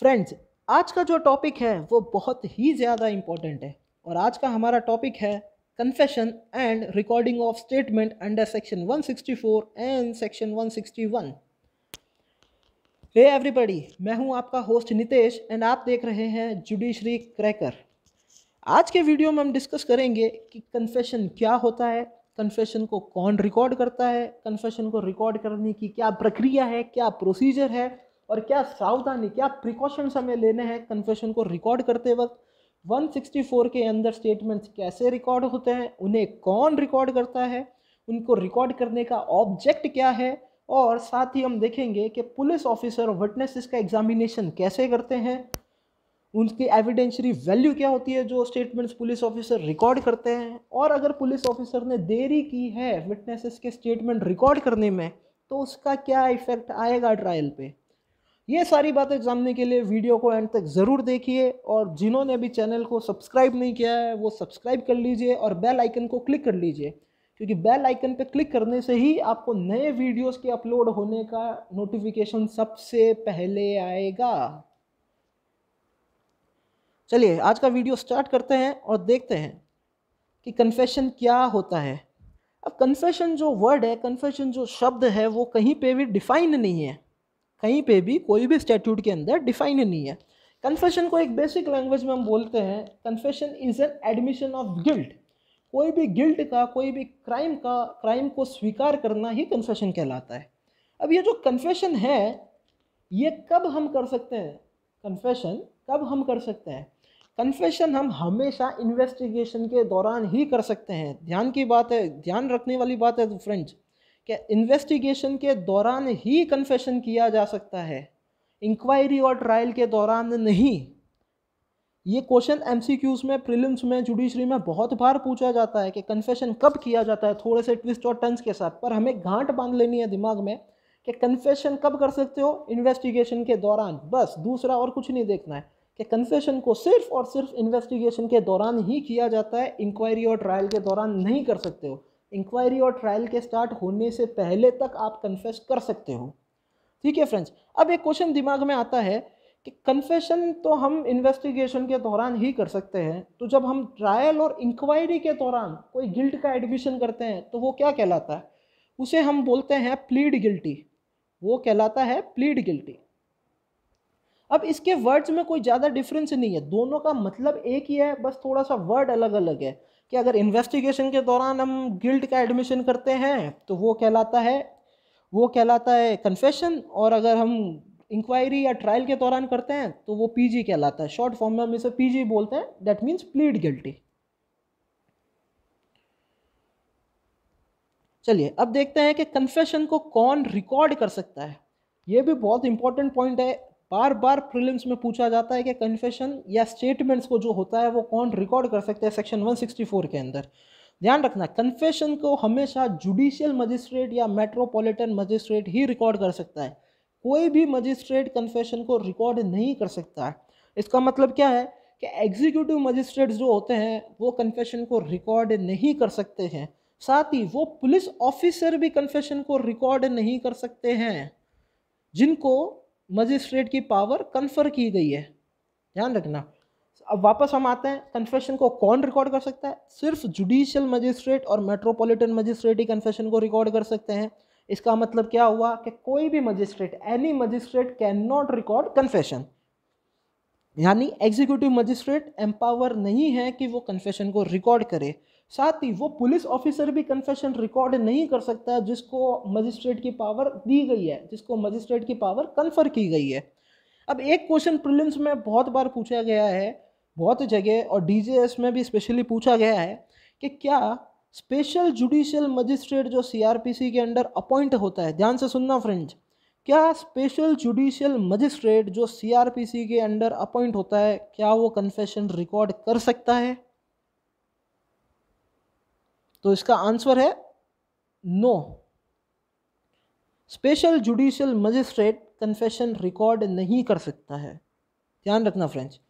friends आज का जो टॉपिक है वो बहुत ही ज़्यादा इम्पॉर्टेंट है और आज का हमारा टॉपिक है confession and recording of statement under section 164 and section 161 hey hey everybody मैं हूं आपका होस्ट नितेश एंड आप देख रहे हैं जुडिशरी क्रैकर आज के वीडियो में हम डिस्कस करेंगे कि कन्फेशन क्या होता है कन्फेशन को कौन रिकॉर्ड करता है कन्फेशन को रिकॉर्ड करने की क्या प्रक्रिया है क्या प्रोसीजर है और क्या सावधानी क्या प्रिकॉशंस हमें लेने हैं कन्फेशन को रिकॉर्ड करते वक्त 164 के अंदर स्टेटमेंट्स कैसे रिकॉर्ड होते हैं उन्हें कौन रिकॉर्ड करता है उनको रिकॉर्ड करने का ऑब्जेक्ट क्या है और साथ ही हम देखेंगे कि पुलिस ऑफिसर और विटनेसेस का एग्जामिनेशन कैसे करते हैं उनकी एविडेंशरी वैल्यू क्या होती है जो स्टेटमेंट्स पुलिस ऑफिसर रिकॉर्ड करते हैं और अगर पुलिस ऑफिसर ने देरी की है विटनेसेस के स्टेटमेंट रिकॉर्ड करने में तो उसका क्या इफेक्ट आएगा ट्रायल पे ये सारी बातें जानने के लिए वीडियो को एंड तक ज़रूर देखिए और जिन्होंने अभी चैनल को सब्सक्राइब नहीं किया है वो सब्सक्राइब कर लीजिए और बेल आइकन को क्लिक कर लीजिए क्योंकि बेल आइकन पर क्लिक करने से ही आपको नए वीडियोस के अपलोड होने का नोटिफिकेशन सबसे पहले आएगा चलिए आज का वीडियो स्टार्ट करते हैं और देखते हैं कि कन्फेशन क्या होता है अब कन्फेशन जो वर्ड है कन्फेशन जो शब्द है वो कहीं पर भी डिफाइन नहीं है कहीं पे भी कोई भी स्टैट्यूट के अंदर डिफाइन नहीं है कन्फेशन को एक बेसिक लैंग्वेज में हम बोलते हैं confession is an admission of guilt कोई भी गिल्ट का कोई भी क्राइम का क्राइम को स्वीकार करना ही कन्फेशन कहलाता है अब ये जो कन्फेशन है ये कब हम कर सकते हैं कन्फेशन कब हम कर सकते हैं कन्फेशन हम हमेशा इन्वेस्टिगेशन के दौरान ही कर सकते हैं ध्यान की बात है ध्यान रखने वाली बात है फ्रेंड्स कि इन्वेस्टिगेशन के दौरान ही कन्फेशन किया जा सकता है इंक्वायरी और ट्रायल के दौरान नहीं ये क्वेश्चन एमसीक्यूज में प्रीलिम्स में जुडिशरी में बहुत बार पूछा जाता है कि कन्फेशन कब किया जाता है थोड़े से ट्विस्ट और टर्न्स के साथ पर हमें घाट बांध लेनी है दिमाग में कि कन्फेशन कब कर सकते हो इन्वेस्टिगेशन के दौरान बस दूसरा और कुछ नहीं देखना है कि कन्फेशन को सिर्फ और सिर्फ इन्वेस्टिगेशन के दौरान ही किया जाता है इंक्वायरी और ट्रायल के दौरान नहीं कर सकते हो इंक्वायरी और ट्रायल के स्टार्ट होने से पहले तक आप कन्फेस कर सकते हो ठीक है फ्रेंड्स अब एक क्वेश्चन दिमाग में आता है कि कन्फेशन तो हम इन्वेस्टिगेशन के दौरान ही कर सकते हैं तो जब हम ट्रायल और इंक्वायरी के दौरान कोई गिल्ट का एडमिशन करते हैं तो वो क्या कहलाता है उसे हम बोलते हैं प्लीड गिल्टी वो कहलाता है प्लीड गिल्टी अब इसके वर्ड्स में कोई ज़्यादा डिफरेंस नहीं है दोनों का मतलब एक ही है बस थोड़ा सा वर्ड अलग अलग है कि अगर इन्वेस्टिगेशन के दौरान हम गिल्ट का एडमिशन करते हैं तो वो कहलाता है वो कहलाता है कन्फेशन और अगर हम इंक्वायरी या ट्रायल के दौरान करते हैं तो वो पीजी कहलाता है शॉर्ट फॉर्म में हम इसे पीजी बोलते हैं दैट मीन्स प्लीड गिल्टी चलिए अब देखते हैं कि कन्फेशन को कौन रिकॉर्ड कर सकता है ये भी बहुत इंपॉर्टेंट पॉइंट है बार बार प्रीलिम्स में पूछा जाता है कि कन्फेशन या स्टेटमेंट्स को जो होता है वो कौन रिकॉर्ड कर सकते हैं सेक्शन 164 के अंदर ध्यान रखना कन्फेशन को हमेशा जुडिशियल मजिस्ट्रेट या मेट्रोपॉलिटन मजिस्ट्रेट ही रिकॉर्ड कर सकता है कोई भी मजिस्ट्रेट कन्फेशन को रिकॉर्ड नहीं कर सकता है इसका मतलब क्या है कि एग्जीक्यूटिव मजिस्ट्रेट्स जो होते हैं वो कन्फेशन को रिकॉर्ड नहीं कर सकते हैं साथ ही वो पुलिस ऑफिसर भी कन्फेशन को रिकॉर्ड नहीं कर सकते हैं जिनको मजिस्ट्रेट की पावर कन्फर की गई है ध्यान रखना अब वापस हम आते हैं कन्फेशन को कौन रिकॉर्ड कर सकता है सिर्फ जुडिशियल मजिस्ट्रेट और मेट्रोपॉलिटन मजिस्ट्रेट ही कन्फेशन को रिकॉर्ड कर सकते हैं इसका मतलब क्या हुआ कि कोई भी magistrate any magistrate can not record confession यानी एग्जीक्यूटिव मजिस्ट्रेट एम्पावर नहीं है कि वो कन्फेशन को रिकॉर्ड करे साथ ही वो पुलिस ऑफिसर भी कन्फेशन रिकॉर्ड नहीं कर सकता जिसको मजिस्ट्रेट की पावर दी गई है जिसको मजिस्ट्रेट की पावर कन्फर की गई है अब एक क्वेश्चन प्रिलिम्स में बहुत बार पूछा गया है बहुत जगह और डीजीएस में भी स्पेशली पूछा गया है कि क्या स्पेशल जुडिशियल मजिस्ट्रेट जो सीआरपीसी के अंडर अपॉइंट होता है ध्यान से सुनना फ्रेंड्स क्या स्पेशल जुडिशियल मजिस्ट्रेट जो सीआरपीसी के अंडर अपॉइंट होता है क्या वो कन्फेशन रिकॉर्ड कर सकता है तो इसका आंसर है no special judicial magistrate confession record नहीं कर सकता है ध्यान रखना फ्रेंड्स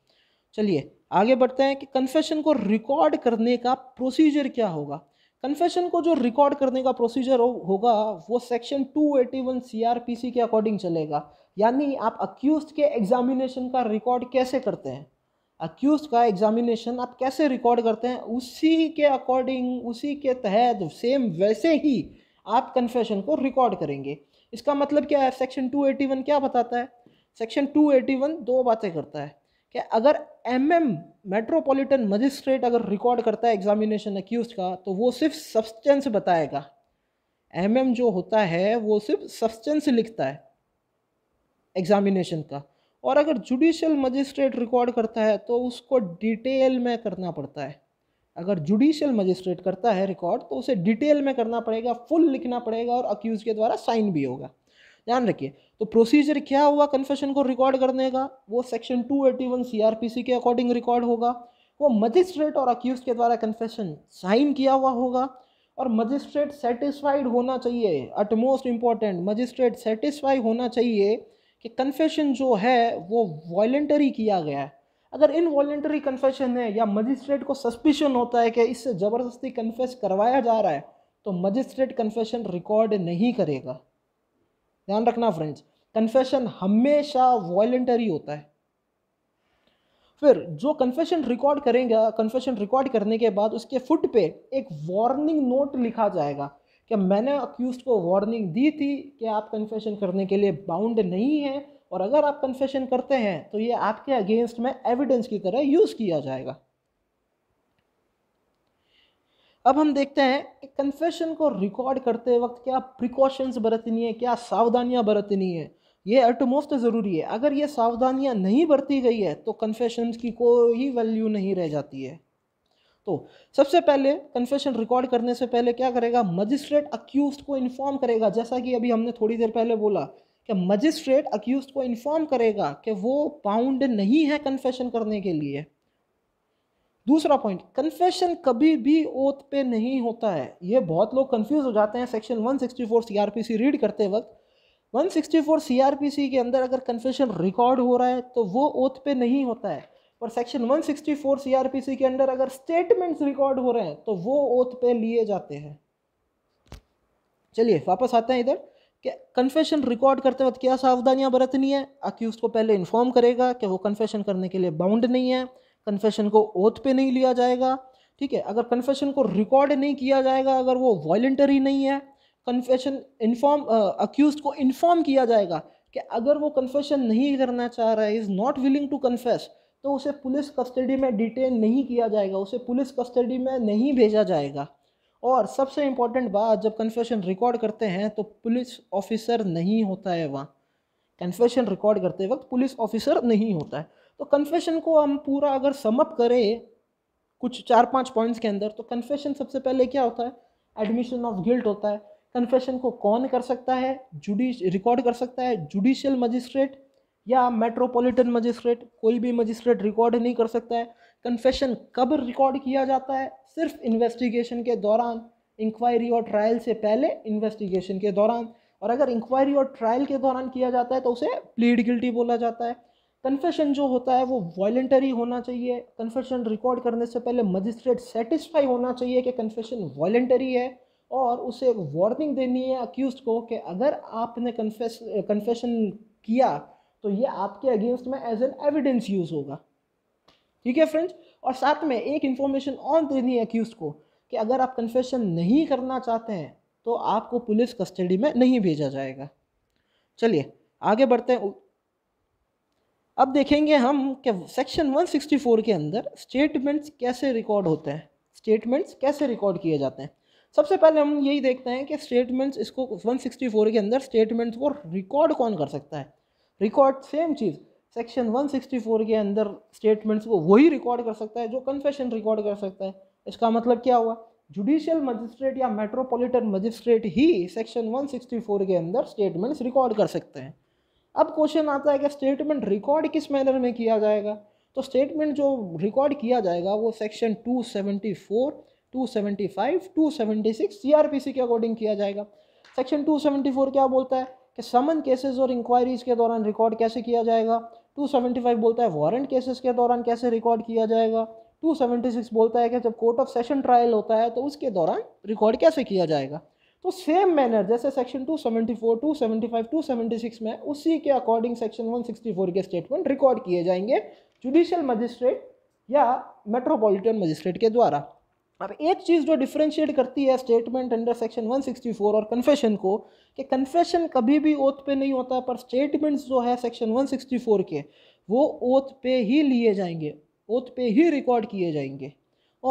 चलिए आगे बढ़ते हैं कि कन्फेशन को रिकॉर्ड करने का प्रोसीजर क्या होगा कन्फेशन को जो रिकॉर्ड करने का प्रोसीजर हो, होगा वो सेक्शन 281 वन के अकॉर्डिंग चलेगा यानी आप अक्यूज के एग्जामिनेशन का रिकॉर्ड कैसे करते हैं अक्यूज का एग्जामिनेशन आप कैसे रिकॉर्ड करते हैं उसी के अकॉर्डिंग उसी के तहत सेम वैसे ही आप कन्फेशन को रिकॉर्ड करेंगे इसका मतलब क्या है सेक्शन 281 क्या बताता है सेक्शन 281 दो बातें करता है कि अगर एम एम मेट्रोपोलिटन मजिस्ट्रेट अगर रिकॉर्ड करता है एग्जामिनेशन अक्यूज का तो वो सिर्फ सब्सटेंस बताएगा एम जो होता है वो सिर्फ सब्सटेंस लिखता है एग्जामिनेशन का और अगर जुडिशल मजिस्ट्रेट रिकॉर्ड करता है तो उसको डिटेल में करना पड़ता है अगर जुडिशियल मजिस्ट्रेट करता है रिकॉर्ड तो उसे डिटेल में करना पड़ेगा फुल लिखना पड़ेगा और अक्यूज़ के द्वारा साइन भी होगा ध्यान रखिए तो प्रोसीजर क्या हुआ कन्फेशन को रिकॉर्ड करने का वो सेक्शन 281 सीआरपीसी के अकॉर्डिंग रिकॉर्ड होगा वो मजिस्ट्रेट और अक्यूज़ के द्वारा कन्फेशन साइन किया हुआ होगा और मजिस्ट्रेट सेटिस्फाइड होना चाहिए अटमोस्ट इम्पॉर्टेंट मजिस्ट्रेट सेटिस्फाई होना चाहिए कि कन्फेशन जो है वो वॉलेंटरी किया गया है अगर वॉलेंटरी कन्फेशन है या मजिस्ट्रेट को सस्पिशन होता है कि इससे ज़बरदस्ती कन्फेस करवाया जा रहा है तो मजिस्ट्रेट कन्फेशन रिकॉर्ड नहीं करेगा ध्यान रखना फ्रेंड्स कन्फेशन हमेशा वॉलेंटरी होता है फिर जो कन्फेशन रिकॉर्ड करेंगे कन्फेशन रिकॉर्ड करने के बाद उसके फुट पे एक वार्निंग नोट लिखा जाएगा कि मैंने अक्यूज़ को वार्निंग दी थी कि आप कन्फेशन करने के लिए बाउंड नहीं हैं और अगर आप कन्फेशन करते हैं तो ये आपके अगेंस्ट में एविडेंस की तरह यूज़ किया जाएगा अब हम देखते हैं कि कन्फेशन को रिकॉर्ड करते वक्त क्या प्रिकॉशंस बरतनी है क्या सावधानियां बरतनी है ये एटमोस्ट ज़रूरी है अगर ये सावधानियां नहीं बरती गई है तो कन्फेशन की कोई वैल्यू नहीं रह जाती है तो सबसे पहले कन्फेशन रिकॉर्ड करने से पहले क्या करेगा मजिस्ट्रेट अक्यूज को इन्फॉर्म करेगा जैसा कि अभी हमने थोड़ी देर पहले बोला कि मजिस्ट्रेट अक्यूज को इन्फॉर्म करेगा कि वो बाउंड नहीं है कन्फेशन करने के लिए दूसरा पॉइंट कन्फेशन कभी भी ओथ पे नहीं होता है ये बहुत लोग कंफ्यूज हो जाते हैं सेक्शन 164 सीआरपीसी रीड करते वक्त 164 सीआरपीसी के अंदर अगर कन्फेशन रिकॉर्ड हो रहा है तो वो ओथ पे नहीं होता है और सेक्शन 164 सीआरपीसी के अंडर अगर स्टेटमेंट्स रिकॉर्ड हो रहे हैं तो वो ओथ पे लिए जाते हैं चलिए वापस आते हैं इधर कि कन्फेशन रिकॉर्ड करते वक्त क्या सावधानियां बरतनी है अक्यूज को पहले इन्फॉर्म करेगा कि वो कन्फेशन करने के लिए बाउंड नहीं है कन्फेशन को ओथ पे नहीं लिया जाएगा ठीक है अगर कन्फेशन को रिकॉर्ड नहीं किया जाएगा अगर वो वॉलेंटरी नहीं है कन्फेशन इन्फॉर्म अक्यूज को इन्फॉर्म किया जाएगा कि अगर वो कन्फेशन नहीं करना चाह रहा है is not willing to confessed तो उसे पुलिस कस्टडी में डिटेन नहीं किया जाएगा उसे पुलिस कस्टडी में नहीं भेजा जाएगा और सबसे इम्पॉर्टेंट बात जब कन्फेशन रिकॉर्ड करते हैं तो पुलिस ऑफिसर नहीं होता है वहाँ कन्फेशन रिकॉर्ड करते वक्त पुलिस ऑफिसर नहीं होता है तो कन्फेशन को हम पूरा अगर समअप करें कुछ चार पाँच पॉइंट्स के अंदर तो कन्फेशन सबसे पहले क्या होता है एडमिशन ऑफ गिल्ट होता है कन्फेशन को कौन कर सकता है जुडिश रिकॉर्ड कर सकता है जुडिशियल मजिस्ट्रेट या मेट्रोपॉलिटन मजिस्ट्रेट कोई भी मजिस्ट्रेट रिकॉर्ड नहीं कर सकता है कन्फेशन कब रिकॉर्ड किया जाता है सिर्फ इन्वेस्टिगेशन के दौरान इंक्वायरी और ट्रायल से पहले इन्वेस्टिगेशन के दौरान और अगर इंक्वायरी और ट्रायल के दौरान किया जाता है तो उसे प्लीड गिल्टी बोला जाता है कन्फेशन जो होता है वो वॉलेंटरी होना चाहिए कन्फेशन रिकॉर्ड करने से पहले मजिस्ट्रेट सेटिस्फाई होना चाहिए कि कन्फेशन वॉलेंटरी है और उसे एक वार्निंग देनी है अक्यूज को कि अगर आपने कन्फेस कन्फेशन किया तो ये आपके अगेंस्ट में एज एन एविडेंस यूज़ होगा ठीक है फ्रेंड्स और साथ में एक इंफॉर्मेशन और देनी है अक्यूज़ को कि अगर आप कन्फेशन नहीं करना चाहते हैं तो आपको पुलिस कस्टडी में नहीं भेजा जाएगा चलिए आगे बढ़ते हैं अब देखेंगे हम कि सेक्शन 164 के अंदर स्टेटमेंट्स कैसे रिकॉर्ड होते हैं स्टेटमेंट्स कैसे रिकॉर्ड किए जाते हैं सबसे पहले हम यही देखते हैं कि स्टेटमेंट्स इसको 164 के अंदर स्टेटमेंट्स को रिकॉर्ड कौन कर सकता है रिकॉर्ड सेम चीज़ सेक्शन 164 के अंदर स्टेटमेंट्स को वही रिकॉर्ड कर सकता है जो कन्फेशन रिकॉर्ड कर सकता है इसका मतलब क्या हुआ जुडिशियल मजिस्ट्रेट या मेट्रोपॉलिटन मजिस्ट्रेट ही सेक्शन 164 के अंदर स्टेटमेंट्स रिकॉर्ड कर सकते हैं अब क्वेश्चन आता है कि स्टेटमेंट रिकॉर्ड किस मैनर में किया जाएगा तो स्टेटमेंट जो रिकॉर्ड किया जाएगा वो सेक्शन 274, 275, 276 सीआरपीसी के अकॉर्डिंग किया जाएगा सेक्शन 274 क्या बोलता है कि समन केसेस और इंक्वायरीज़ के दौरान रिकॉर्ड कैसे किया जाएगा 275 बोलता है वारंट केसेस के दौरान कैसे रिकॉर्ड किया जाएगा 276 बोलता है कि जब कोर्ट ऑफ सेशन ट्रायल होता है तो उसके दौरान रिकॉर्ड कैसे किया जाएगा तो सेम मैनर जैसे सेक्शन 274, 275, 276 में उसी के अकॉर्डिंग सेक्शन 164 के स्टेटमेंट रिकॉर्ड किए जाएंगे जुडिशियल मजिस्ट्रेट या मेट्रोपॉलिटन मजिस्ट्रेट के द्वारा अब एक चीज़ जो डिफ्रेंशिएट करती है स्टेटमेंट अंडर सेक्शन 164 और कन्फेशन को कि कन्फेशन कभी भी ओथ पे नहीं होता पर स्टेटमेंट्स जो है सेक्शन 164 के वो ओथ पे ही लिए जाएंगे ओथ पे ही रिकॉर्ड किए जाएंगे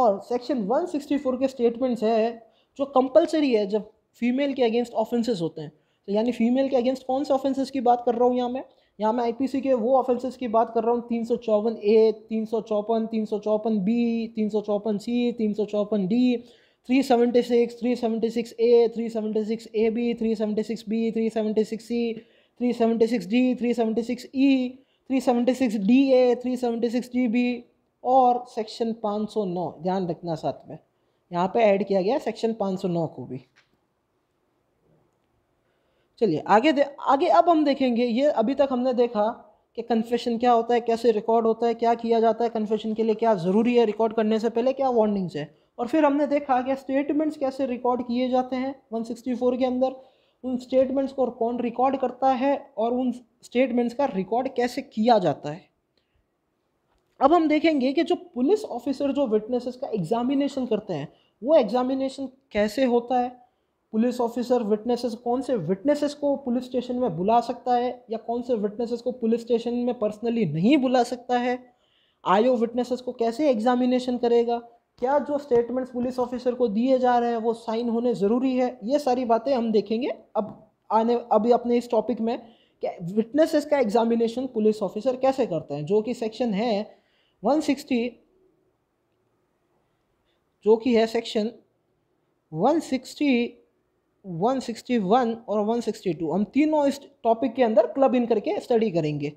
और सेक्शन 164 के स्टेटमेंट्स है जो कंपलसरी है जब फीमेल के अगेंस्ट ऑफेंसेस होते हैं तो यानी फीमेल के अगेंस्ट कौन से ऑफेंसेस की बात कर रहा हूँ यहाँ मैं यहाँ मैं आईपीसी के वो ऑफेंसेस की बात कर रहा हूँ तीन सौ चौवन ए तीन सौ चौपन तीन सौ चौपन बी तीन सौ चौपन सी तीन सौ चौपन D three seventy six three seventy six A three seventy six A B three seventy six B three seventy six C three seventy six D three seventy six E three seventy six D A three seventy six D B और section पाँच सौ नौ ध्यान रखना साथ में यहाँ पे add किया गया सेक्शन पाँच सौ नौ को भी चलिए आगे दे आगे अब हम देखेंगे ये अभी तक हमने देखा कि कन्फेशन क्या होता है कैसे रिकॉर्ड होता है क्या किया जाता है कन्फेशन के लिए क्या ज़रूरी है रिकॉर्ड करने से पहले क्या वार्निंग्स है और फिर हमने देखा कि स्टेटमेंट्स कैसे रिकॉर्ड किए जाते हैं 164 के अंदर उन स्टेटमेंट्स को कौन रिकॉर्ड करता है और उन स्टेटमेंट्स का रिकॉर्ड कैसे किया जाता है अब हम देखेंगे कि जो पुलिस ऑफिसर जो विटनेसेस का एग्जामिनेशन करते हैं वो एग्जामिनेशन कैसे होता है पुलिस ऑफिसर विटनेसेस कौन से विटनेसेस को पुलिस स्टेशन में बुला सकता है या कौन से विटनेसेस को पुलिस स्टेशन में पर्सनली नहीं बुला सकता है आयो विटनेसेस को कैसे एग्जामिनेशन करेगा क्या जो स्टेटमेंट्स पुलिस ऑफिसर को दिए जा रहे हैं वो साइन होने ज़रूरी है ये सारी बातें हम देखेंगे अब आने अभी अपने इस टॉपिक में क्या विटनेसेस का एग्जामिनेशन पुलिस ऑफिसर कैसे करते हैं जो कि सेक्शन है 160 जो कि है सेक्शन 160 161 और 162 हम तीनों इस टॉपिक के अंदर क्लब इन करके स्टडी करेंगे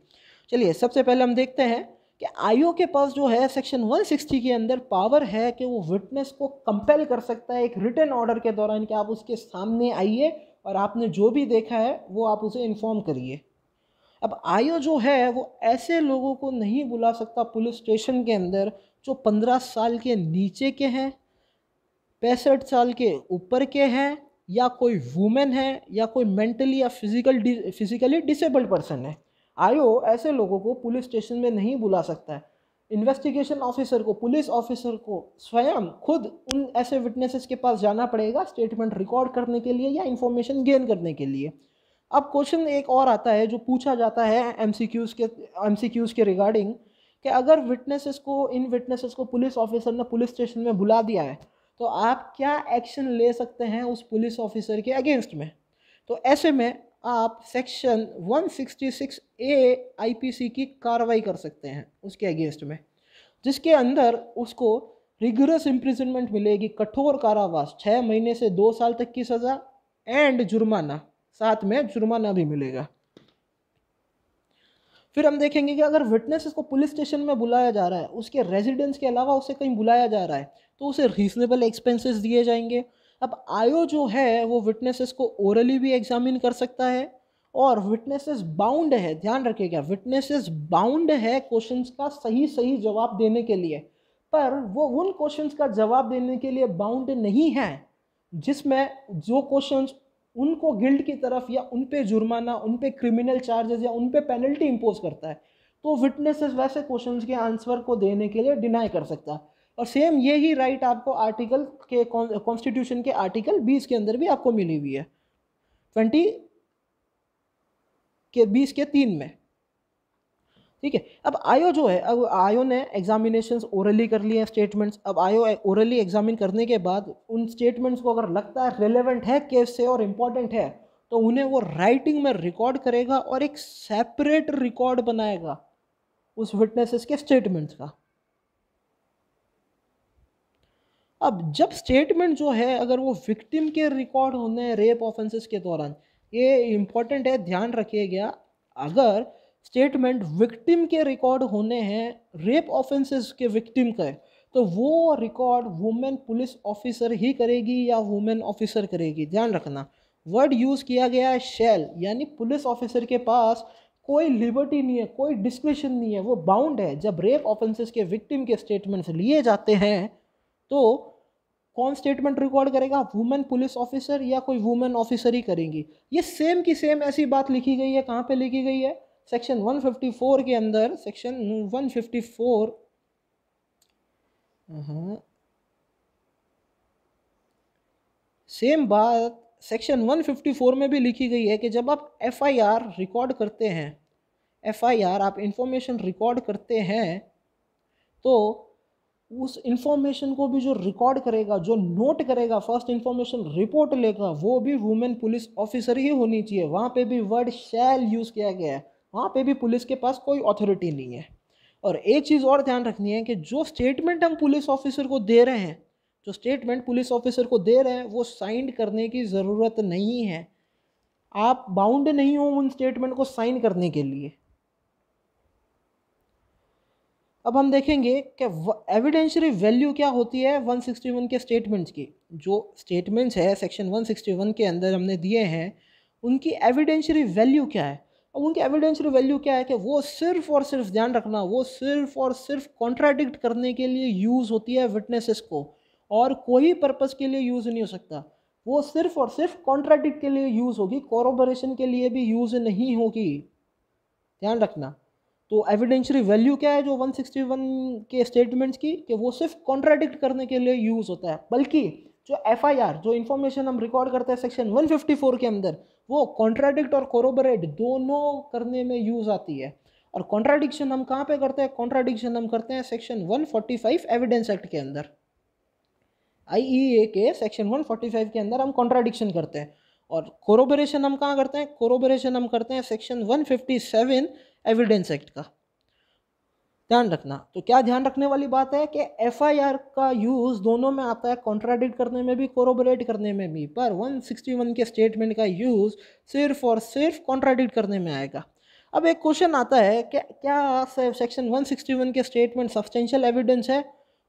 चलिए सबसे पहले हम देखते हैं कि आईओ के पास जो है सेक्शन 160 के अंदर पावर है कि वो विटनेस को कंपेल कर सकता है एक रिटर्न ऑर्डर के दौरान कि आप उसके सामने आइए और आपने जो भी देखा है वो आप उसे इन्फॉर्म करिए अब आईओ जो है वो ऐसे लोगों को नहीं बुला सकता पुलिस स्टेशन के अंदर जो पंद्रह साल के नीचे के हैं पैंसठ साल के ऊपर के हैं या कोई वूमेन है या कोई मेंटली या फिजिकल फिजिकली डिसेबल्ड पर्सन है आयो ऐसे लोगों को पुलिस स्टेशन में नहीं बुला सकता है इन्वेस्टिगेशन ऑफिसर को पुलिस ऑफिसर को स्वयं खुद उन ऐसे विटनेसेस के पास जाना पड़ेगा स्टेटमेंट रिकॉर्ड करने के लिए या इन्फॉर्मेशन गेन करने के लिए अब क्वेश्चन एक और आता है जो पूछा जाता है एम के एम के रिगार्डिंग कि अगर विटनेसेस को इन विटनेसेस को पुलिस ऑफिसर ने पुलिस स्टेशन में बुला दिया है तो आप क्या एक्शन ले सकते हैं उस पुलिस ऑफिसर के अगेंस्ट में तो ऐसे में आप सेक्शन 166 ए आईपीसी की कार्रवाई कर सकते हैं उसके अगेंस्ट में जिसके अंदर उसको रिगरस इम्प्रिजनमेंट मिलेगी कठोर कारावास छः महीने से दो साल तक की सज़ा एंड जुर्माना साथ में जुर्माना भी मिलेगा फिर हम देखेंगे कि अगर विटनेसेस को पुलिस स्टेशन में बुलाया जा रहा है उसके रेजिडेंस के अलावा उसे कहीं बुलाया जा रहा है तो उसे रीजनेबल एक्सपेंसेस दिए जाएंगे अब आयो जो है वो विटनेसेस को ओरली भी एग्जामिन कर सकता है और विटनेसेस बाउंड है ध्यान रखिएगा विटनेसेस बाउंड है क्वेश्चंस का सही सही जवाब देने के लिए पर वो उन क्वेश्चंस का जवाब देने के लिए बाउंड नहीं है जिसमें जो क्वेश्चंस उनको गिल्ड की तरफ या उन पे जुर्माना उन पे क्रिमिनल चार्जेस या उन पे पेनल्टी इम्पोज करता है तो विटनेसेस वैसे क्वेश्चन के आंसर को देने के लिए डिनाई कर सकता है और सेम ये ही राइट आपको आर्टिकल के कॉन्स्टिट्यूशन के आर्टिकल बीस के अंदर भी आपको मिली हुई है ट्वेंटी के बीस के तीन में ठीक है अब आयो जो है अब आयो ने एग्जामिनेशन ओरली कर लिए स्टेटमेंट्स अब आयो ओरली एग्जामिन करने के बाद उन स्टेटमेंट्स को अगर लगता है रेलेवेंट है केस से और इम्पॉर्टेंट है तो उन्हें वो राइटिंग में रिकॉर्ड करेगा और एक सेपरेट रिकॉर्ड बनाएगा उस विटनेसेस के स्टेटमेंट्स का अब जब स्टेटमेंट जो है अगर वो विक्टिम के रिकॉर्ड होने रेप ऑफेंसेस के दौरान ये इम्पॉर्टेंट है ध्यान रखिएगा अगर स्टेटमेंट विक्टिम के रिकॉर्ड होने हैं रेप ऑफेंसेस के विक्टिम का है तो वो रिकॉर्ड वुमेन पुलिस ऑफिसर ही करेगी या वुमेन ऑफिसर करेगी ध्यान रखना वर्ड यूज़ किया गया है शेल यानी पुलिस ऑफिसर के पास कोई लिबर्टी नहीं है कोई डिस्क्रिप्शन नहीं है वो बाउंड है जब रेप ऑफेंसेस के विक्टिम के स्टेटमेंट्स लिए जाते हैं तो कौन स्टेटमेंट रिकॉर्ड करेगा वुमेन पुलिस ऑफिसर या कोई वुमेन ऑफिसर ही करेंगी ये सेम की सेम ऐसी बात लिखी गई है कहाँ पे लिखी गई है सेक्शन 154 के अंदर सेक्शन 154 सेम बात सेक्शन 154 में भी लिखी गई है कि जब आप एफआईआर रिकॉर्ड करते हैं एफआईआर आप इंफॉर्मेशन रिकॉर्ड करते हैं तो उस इंफॉर्मेशन को भी जो रिकॉर्ड करेगा जो नोट करेगा फर्स्ट इंफॉर्मेशन रिपोर्ट लेगा वो भी वुमेन पुलिस ऑफिसर ही होनी चाहिए वहाँ पे भी वर्ड शैल यूज़ किया गया है वहाँ पे भी पुलिस के पास कोई अथॉरिटी नहीं है और एक चीज़ और ध्यान रखनी है कि जो स्टेटमेंट हम पुलिस ऑफिसर को दे रहे हैं जो स्टेटमेंट पुलिस ऑफिसर को दे रहे हैं वो साइंड करने की ज़रूरत नहीं है आप बाउंड नहीं हो उन स्टेटमेंट को साइन करने के लिए अब हम देखेंगे कि एविडेंशरी वैल्यू क्या होती है 161 के स्टेटमेंट्स की जो स्टेटमेंट्स है सेक्शन 161 के अंदर हमने दिए हैं उनकी एविडेंशरी वैल्यू क्या है अब उनकी एविडेंशरी वैल्यू क्या है कि वो सिर्फ और सिर्फ ध्यान रखना वो सिर्फ और सिर्फ कॉन्ट्राडिक्ट करने के लिए यूज़ होती है विटनेसेस को और कोई पर्पज़ के लिए यूज़ नहीं हो सकता वो सिर्फ और सिर्फ कॉन्ट्राडिक्ट के लिए यूज़ होगी कॉरोबरेशन के लिए भी यूज़ नहीं होगी ध्यान रखना तो एविडेंशरी वैल्यू क्या है जो 161 के स्टेटमेंट्स की कि वो सिर्फ कॉन्ट्राडिक्ट करने के लिए यूज़ होता है बल्कि जो एफआईआर जो इन्फॉर्मेशन हम रिकॉर्ड करते हैं सेक्शन 154 के अंदर वो कॉन्ट्राडिक्ट और कोरोबरेट दोनों करने में यूज़ आती है और कॉन्ट्राडिक्शन हम कहाँ पे करते हैं कॉन्ट्राडिक्शन हम करते हैं सेक्शन 145 एविडेंस एक्ट के अंदर आई e के सेक्शन 145 के अंदर हम कॉन्ट्राडिक्शन करते हैं और कोरोबरेशन हम कहाँ करते हैं कोरोबरेशन हम करते हैं सेक्शन 157 एविडेंस एक्ट का ध्यान रखना तो क्या ध्यान रखने वाली बात है कि आर का यूज़ दोनों में आता है कॉन्ट्राडिक्ट करने में भी कोरोबरेट करने में भी पर 161 के स्टेटमेंट का यूज़ सिर्फ और सिर्फ कॉन्ट्राडिक्ट करने में आएगा अब एक क्वेश्चन आता है कि क्या सेक्शन 161 के स्टेटमेंट सब्सटेंशियल एविडेंस है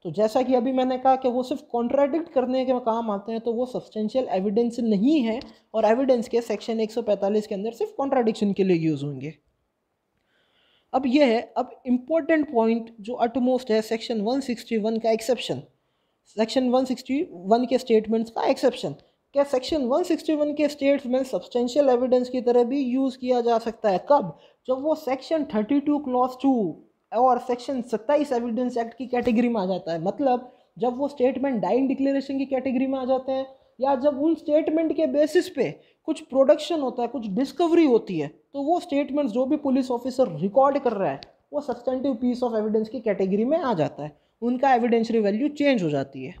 तो जैसा कि अभी मैंने कहा कि वो सिर्फ कॉन्ट्राडिक्ट करने के काम आते हैं तो वो सब्सटेंशियल एविडेंस नहीं है और एविडेंस के सेक्शन पैंतालीस के अंदर सिर्फ कॉन्ट्राडिक्शन के लिए यूज़ होंगे अब यह है अब इम्पोर्टेंट पॉइंट जो अटमोस्ट है सेक्शन 161 का एक्सेप्शन सेक्शन 161 के स्टेटमेंट्स का एक्सेप्शन क्या सेक्शन 161 के स्टेट्स में सब्सटेंशियल एविडेंस की तरह भी यूज़ किया जा सकता है कब जब वो सेक्शन 32 क्लॉज टू और सेक्शन 27 एविडेंस एक्ट की कैटेगरी में आ जाता है मतलब जब वो स्टेटमेंट डाइंग डिक्लेरेशन की कैटेगरी में आ जाते हैं या जब उन स्टेटमेंट के बेसिस पे कुछ प्रोडक्शन होता है कुछ डिस्कवरी होती है तो वो स्टेटमेंट्स जो भी पुलिस ऑफिसर रिकॉर्ड कर रहा है वो सब्सटेंटिव पीस ऑफ एविडेंस की कैटेगरी में आ जाता है उनका एविडेंशरी वैल्यू चेंज हो जाती है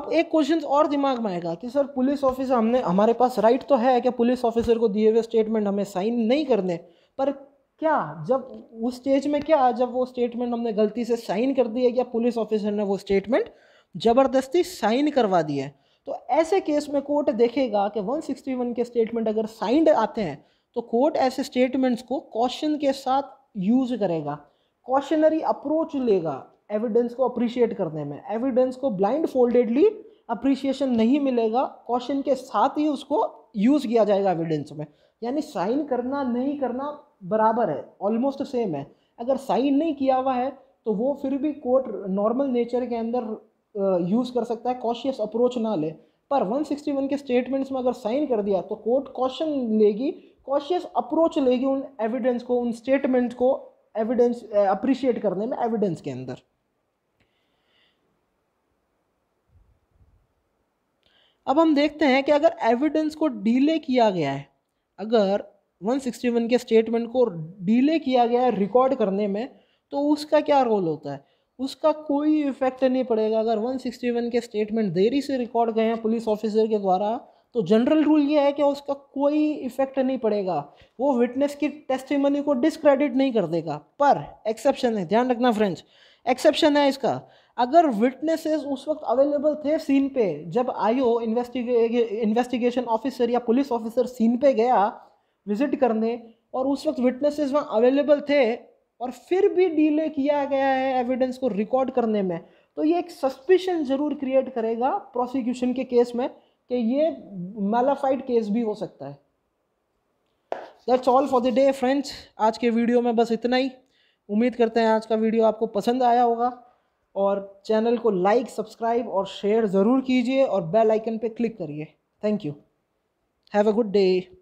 अब एक क्वेश्चन और दिमाग में आएगा कि सर पुलिस ऑफिसर हमने हमारे पास राइट तो है कि पुलिस ऑफिसर को दिए हुए स्टेटमेंट हमें साइन नहीं करने पर क्या जब उस स्टेज में क्या जब वो स्टेटमेंट हमने गलती से साइन कर दी है या पुलिस ऑफिसर ने वो स्टेटमेंट ज़बरदस्ती साइन करवा दी है तो ऐसे केस में कोर्ट देखेगा कि 161 के स्टेटमेंट अगर साइंड आते हैं तो कोर्ट ऐसे स्टेटमेंट्स को कॉशन के साथ यूज करेगा कॉशनरी अप्रोच लेगा एविडेंस को अप्रिशिएट करने में एविडेंस को ब्लाइंड फोल्डेडली अप्रिशिएशन नहीं मिलेगा कॉशन के साथ ही उसको यूज़ किया जाएगा एविडेंस में यानी साइन करना नहीं करना बराबर है ऑलमोस्ट सेम है अगर साइन नहीं किया हुआ है तो वो फिर भी कोर्ट नॉर्मल नेचर के अंदर यूज़ कर सकता है कॉशियस अप्रोच ना ले पर 161 के स्टेटमेंट्स में अगर साइन कर दिया तो कोर्ट कॉशन लेगी कॉशियस अप्रोच लेगी उन एविडेंस को उन स्टेटमेंट को एविडेंस अप्रिशिएट करने में एविडेंस के अंदर अब हम देखते हैं कि अगर एविडेंस को डीले किया गया है अगर 161 के स्टेटमेंट को डीले किया गया है रिकॉर्ड करने में तो उसका क्या रोल होता है उसका कोई इफेक्ट नहीं पड़ेगा अगर 161 के स्टेटमेंट देरी से रिकॉर्ड गए हैं पुलिस ऑफिसर के द्वारा तो जनरल रूल ये है कि उसका कोई इफेक्ट नहीं पड़ेगा वो विटनेस की टेस्टिमनी को डिसक्रेडिट नहीं कर देगा पर एक्सेप्शन है ध्यान रखना फ्रेंड्स एक्सेप्शन है इसका अगर विटनेसेस उस वक्त अवेलेबल थे सीन पे जब आईओ इन्वेस्टिगे इन्वेस्टिगेशन ऑफिसर या पुलिस ऑफिसर सीन पे गया विजिट करने और उस वक्त विटनेसेस वहाँ अवेलेबल थे और फिर भी डीले किया गया है एविडेंस को रिकॉर्ड करने में तो ये एक सस्पिशन ज़रूर क्रिएट करेगा प्रोसिक्यूशन के केस में कि ये मेलाफाइड केस भी हो सकता है that's all for the day friends आज के वीडियो में बस इतना ही उम्मीद करते हैं आज का वीडियो आपको पसंद आया होगा और चैनल को लाइक सब्सक्राइब और शेयर ज़रूर कीजिए और बेल आइकन पे क्लिक करिए thank you have a good day